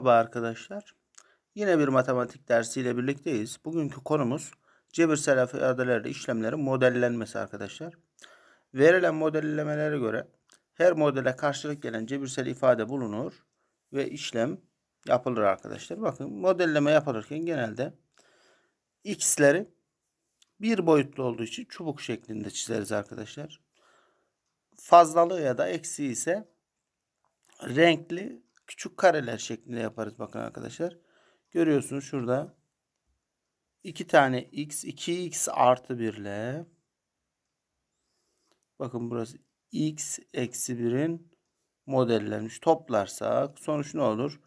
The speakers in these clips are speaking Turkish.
Merhaba arkadaşlar. Yine bir matematik dersiyle birlikteyiz. Bugünkü konumuz cebirsel ifadelerle işlemlerin modellenmesi arkadaşlar. Verilen modellemelere göre her modele karşılık gelen cebirsel ifade bulunur ve işlem yapılır arkadaşlar. Bakın modelleme yapılırken genelde x'leri bir boyutlu olduğu için çubuk şeklinde çizeriz arkadaşlar. Fazlalığı ya da eksiği ise renkli küçük kareler şeklinde yaparız bakın arkadaşlar. Görüyorsunuz şurada 2 tane x 2x artı 1 ile bakın burası x eksi 1'in modellenmiş toplarsak sonuç ne olur?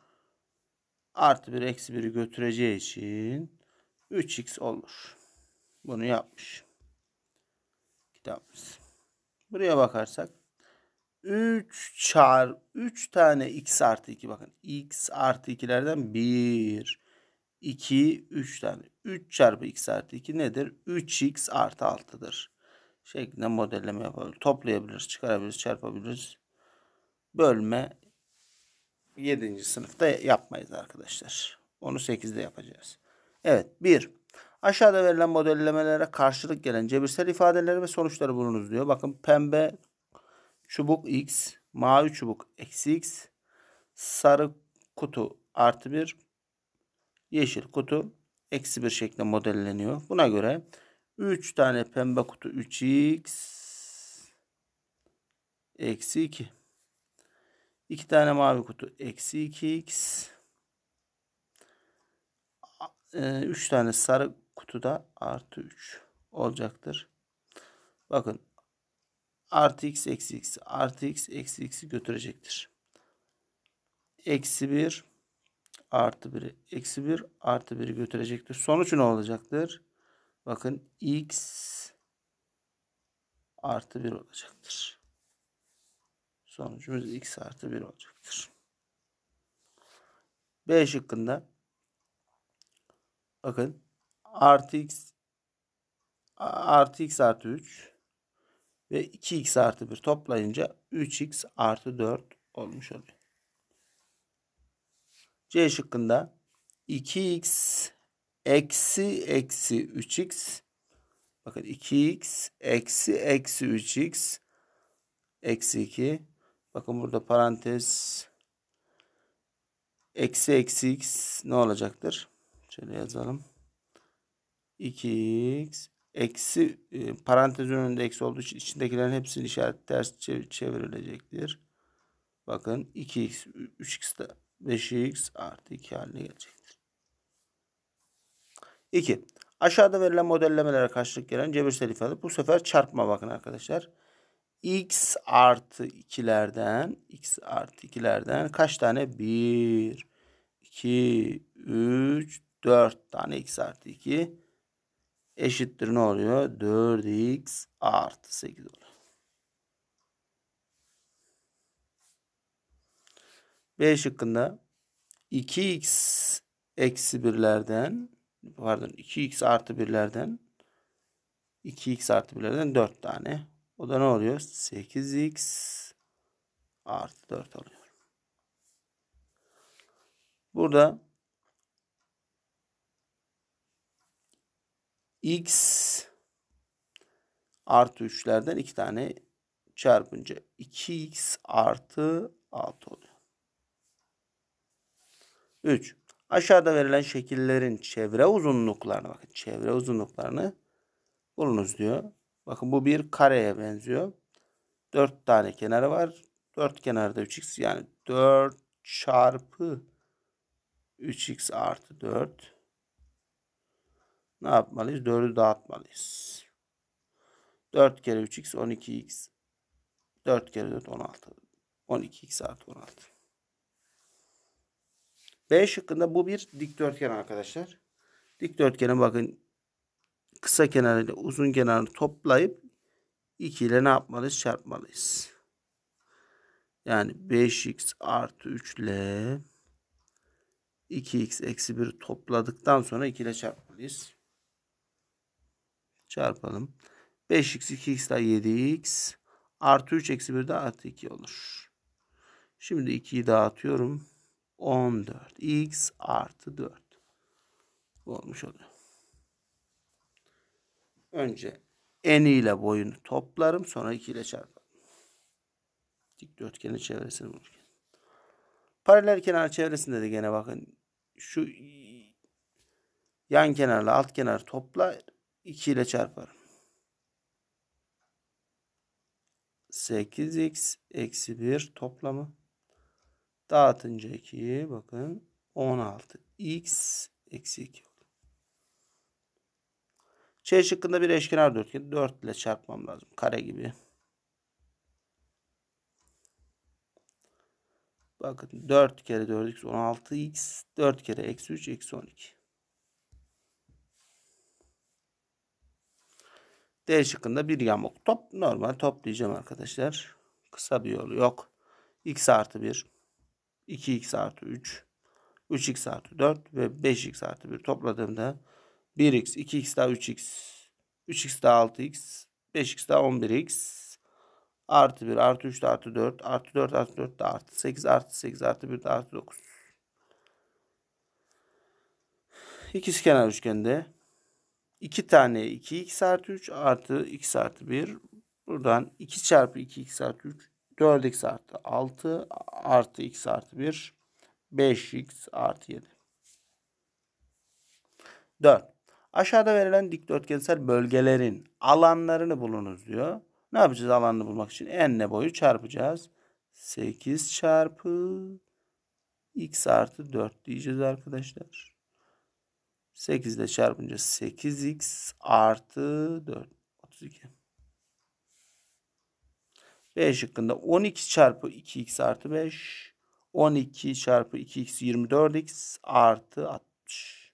Artı 1 eksi 1'i götüreceği için 3x olur. Bunu yapmış. Kitabımız. Buraya bakarsak 3 çarp 3 tane x artı 2 bakın x artı 2'lerden 1 2 3 tane 3 çarpı x artı 2 nedir? 3x artı 6'dır. Şeklinde modelleme yapabiliriz. Toplayabiliriz, çıkarabiliriz, çarpabiliriz. Bölme 7. sınıfta yapmayız arkadaşlar. Onu 8'de yapacağız. Evet 1. Aşağıda verilen modellemelere karşılık gelen cebirsel ifadeleri ve sonuçları bulunuz diyor. Bakın pembe çubuk x, mavi çubuk eksi x, sarı kutu artı 1, yeşil kutu eksi 1 şeklinde modelleniyor. Buna göre 3 tane pembe kutu 3x eksi 2. 2 tane mavi kutu eksi 2x. 3 e, tane sarı kutuda artı 3 olacaktır. Bakın artı x eksi x artı x eksi x'i götürecektir. Eksi 1 artı 1 eksi 1 artı 1'i götürecektir. Sonuç ne olacaktır? Bakın x artı 1 olacaktır. Sonucumuz x artı 1 olacaktır. B şıkkında bakın artı x artı x artı 3 ve 2x artı 1 toplayınca 3x artı 4 olmuş oluyor. C şıkkında 2x eksi eksi 3x bakın 2x eksi eksi 3x eksi 2 bakın burada parantez eksi eksi x ne olacaktır? Şöyle yazalım. 2x eksi e, parantez önünde eksi olduğu için içindekilerin hepsinin işaret ters çevrilecektir. Bakın 2x, 3x de 5x artı 2 haline gelecektir. 2. Aşağıda verilen modellemelere karşılık gelen cebirsel ifade. Bu sefer çarpma bakın arkadaşlar. x artı 2'lerden x artı 2'lerden kaç tane? 1, 2, 3, 4 tane x artı 2 eşittir ne oluyor? 4x artı 8 oluyor. B şıkkında 2x eksi 1'lerden pardon 2x artı 1'lerden 2x artı 1'lerden 4 tane. O da ne oluyor? 8x artı 4 oluyor. Burada x artı 3'lerden 2 tane çarpınca 2x artı 6 oluyor. 3. Aşağıda verilen şekillerin çevre uzunluklarını bakın çevre uzunluklarını bulunuz diyor. Bakın bu bir kareye benziyor. 4 tane kenarı var. 4 kenarda 3x yani 4 çarpı 3x artı 4 ne yapmalıyız? 4'ü dağıtmalıyız. 4 kere 3x 12x. 4 kere 4 16. 12x artı 16. B şıkkında bu bir dikdörtgen arkadaşlar. Dikdörtgene bakın kısa kenarıyla uzun kenarını toplayıp 2 ile ne yapmalıyız? Çarpmalıyız. Yani 5x artı 3 ile 2x eksi 1 topladıktan sonra 2 ile çarpmalıyız çarpalım. 5x 2x daha 7x artı 3 eksi 1 de artı 2 olur. Şimdi 2'yi dağıtıyorum. 14 x artı 4 bu olmuş oluyor. Önce eni ile boyunu toplarım sonra 2 ile çarpalım. Dikdörtgenin çevresini bulurken. Paralel kenar çevresinde de gene bakın şu yan kenarla alt kenar topla 2 ile çarparım. 8x eksi 1 toplamı. Dağıtınca 2'yi bakın 16x eksi 2 oldu. Ç şıkkında bir eşkenar dörtgen 4 ile çarpmam lazım. Kare gibi. Bakın 4 kere 4x 16x 4 kere eksi 3 eksi 12. D şıkkında bir yamuk top. Normal toplayacağım arkadaşlar. Kısa bir yolu yok. X artı 1, 2X artı 3, 3X artı 4 ve 5X artı 1 topladığımda 1X, 2X daha 3X, 3X daha 6X, 5X daha 11X artı 1 artı 3 artı 4 artı 4 artı 4 da artı 8 artı 8 artı 1 de artı 9. İkizkenar üçgende 2 tane 2x artı 3 artı x artı 1. Buradan 2 çarpı 2x artı 3 4x artı 6 artı x artı 1 5x artı 7. 4. Aşağıda verilen dikdörtgensel bölgelerin alanlarını bulunuz diyor. Ne yapacağız alanını bulmak için? Enle boyu çarpacağız. 8 çarpı x artı 4 diyeceğiz arkadaşlar. 8 ile çarpınca 8x artı 4. 32. B şıkkında 12 çarpı 2x artı 5. 12 çarpı 2x 24x artı 60.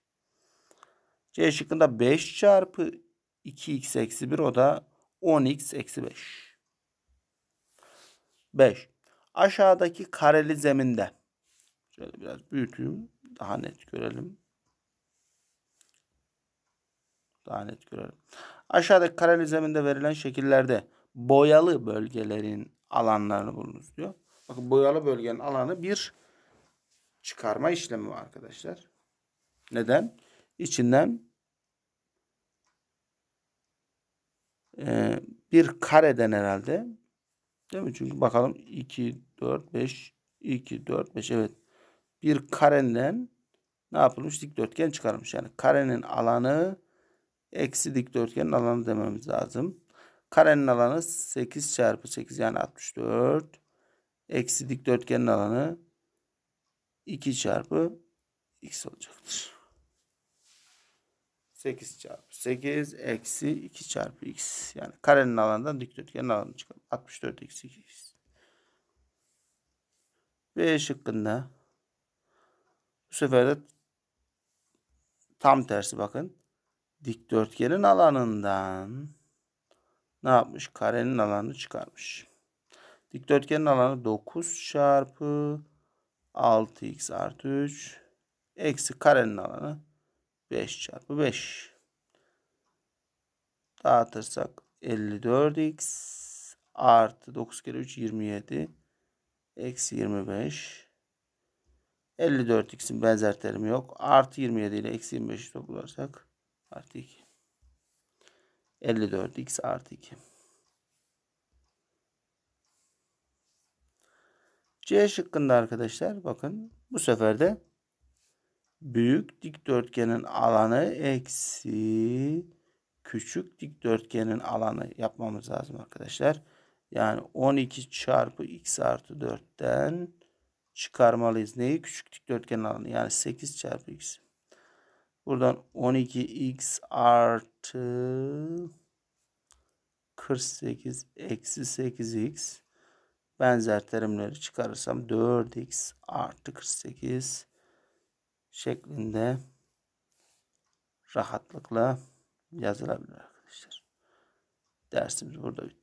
C şıkkında 5 çarpı 2x eksi 1 o da 10x eksi 5. 5. Aşağıdaki kareli zeminde. Şöyle biraz büyüteyim. Daha net görelim daha net görelim. Aşağıdaki kareli zeminde verilen şekillerde boyalı bölgelerin alanlarını bulunuz diyor. Bakın boyalı bölgenin alanı bir çıkarma işlemi var arkadaşlar. Neden? İçinden e, bir kareden herhalde değil mi? Çünkü bakalım 2, 4, 5, 2, 4, 5 evet. Bir karenden ne yapılmış? Dikdörtgen çıkarmış. Yani karenin alanı eksi dikdörtgenin alanı dememiz lazım. Karenin alanı 8 çarpı 8 yani 64. Eksi dikdörtgenin alanı 2 çarpı x olacaktır. 8 çarpı 8 eksi 2 çarpı x. Yani karenin alanından dikdörtgenin alanı çıkar. 64 eksi 2 x. B e şıkkında bu sefer de tam tersi bakın dikdörtgenin alanından ne yapmış? Karenin alanını çıkarmış. Dikdörtgenin alanı 9 çarpı 6x artı 3 eksi karenin alanı 5 çarpı 5. Dağıtırsak 54x artı 9 kere 3 27 eksi 25 54x'in benzer terimi yok. Artı 27 ile eksi 25'i toplarsak artı 2. 54 x artı 2. C şıkkında arkadaşlar bakın bu sefer de büyük dikdörtgenin alanı eksi küçük dikdörtgenin alanı yapmamız lazım arkadaşlar. Yani 12 çarpı x artı 4'ten çıkarmalıyız. Neyi? Küçük dikdörtgenin alanı. Yani 8 çarpı x. Buradan 12x artı 48 eksi 8x benzer terimleri çıkarırsam 4x artı 48 şeklinde rahatlıkla yazılabilir arkadaşlar. Dersimiz burada bitti.